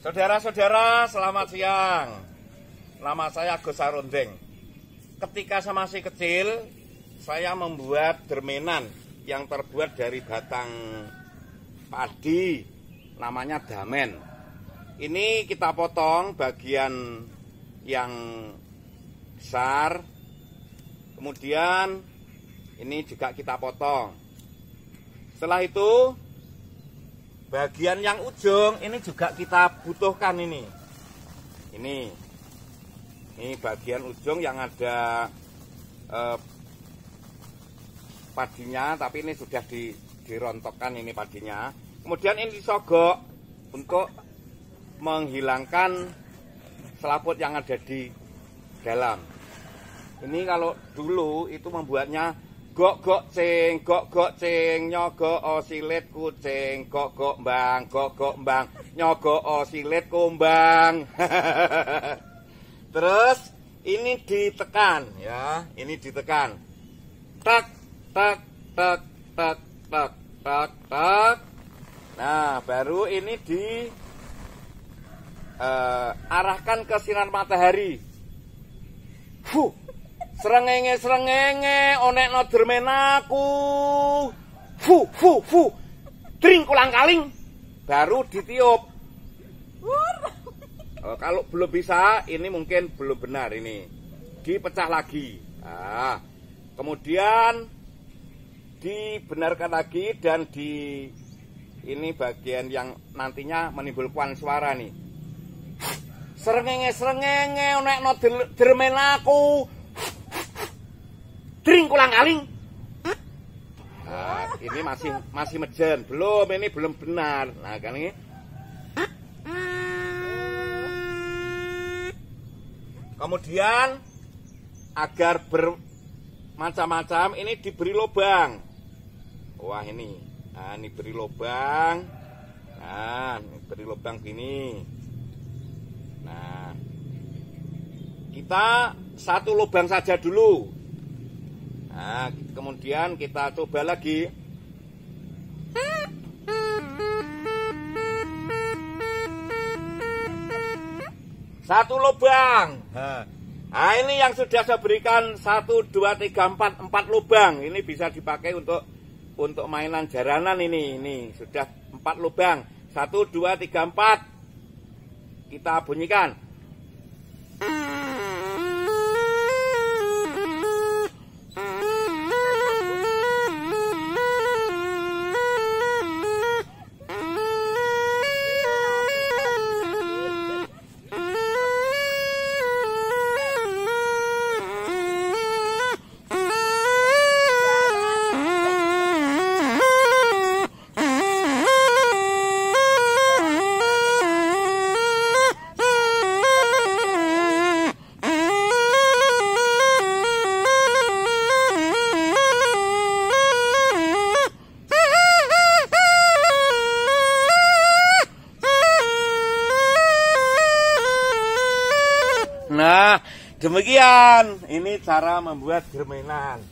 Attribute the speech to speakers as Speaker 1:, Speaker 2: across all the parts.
Speaker 1: Saudara-saudara, selamat siang. Nama saya Agus Sarundeng. Ketika saya masih kecil, saya membuat dermenan yang terbuat dari batang padi namanya damen. Ini kita potong bagian yang besar. Kemudian ini juga kita potong. Setelah itu bagian yang ujung ini juga kita butuhkan ini ini ini bagian ujung yang ada eh, padinya tapi ini sudah di, dirontokkan ini padinya kemudian ini disogok untuk menghilangkan selaput yang ada di dalam ini kalau dulu itu membuatnya gok-gok cing, gok-gok cing, nyogok osilet kucing, gok-gok mbang, gok-gok mbang, nyogok osilet kumbang. Terus ini ditekan ya, ini ditekan. Tak tak tak tak tak tak tak. Nah, baru ini di uh, arahkan ke sinar matahari. Fuh, serengenge onet no dermen aku. Fu fu fu. tring kulang-kaling baru ditiup. Oh, kalau belum bisa, ini mungkin belum benar ini. Dipecah lagi. ah kemudian dibenarkan lagi dan di ini bagian yang nantinya menimbulkan suara nih. Serengenge serengenge onek no dermen aku dring kulang aling. Nah, ini masih masih mejen, belum ini belum benar. Nah, kan ini Kemudian agar bermacam-macam ini diberi lubang. Wah ini, nah, ini beri lubang. Nah, ini beri lubang gini. Nah, kita satu lubang saja dulu Nah, kemudian kita coba lagi. Satu lubang. Nah, ini yang sudah saya berikan satu, dua, tiga, empat, empat lubang. Ini bisa dipakai untuk untuk mainan jaranan ini. Ini sudah empat lubang. Satu, dua, tiga, empat. Kita bunyikan. Nah, demikian ini cara membuat germenan.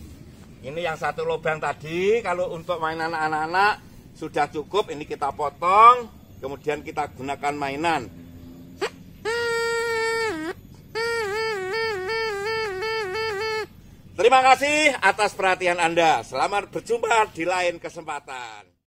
Speaker 1: Ini yang satu lubang tadi, kalau untuk mainan anak-anak sudah cukup, ini kita potong, kemudian kita gunakan mainan. Terima kasih atas perhatian Anda. Selamat berjumpa di lain kesempatan.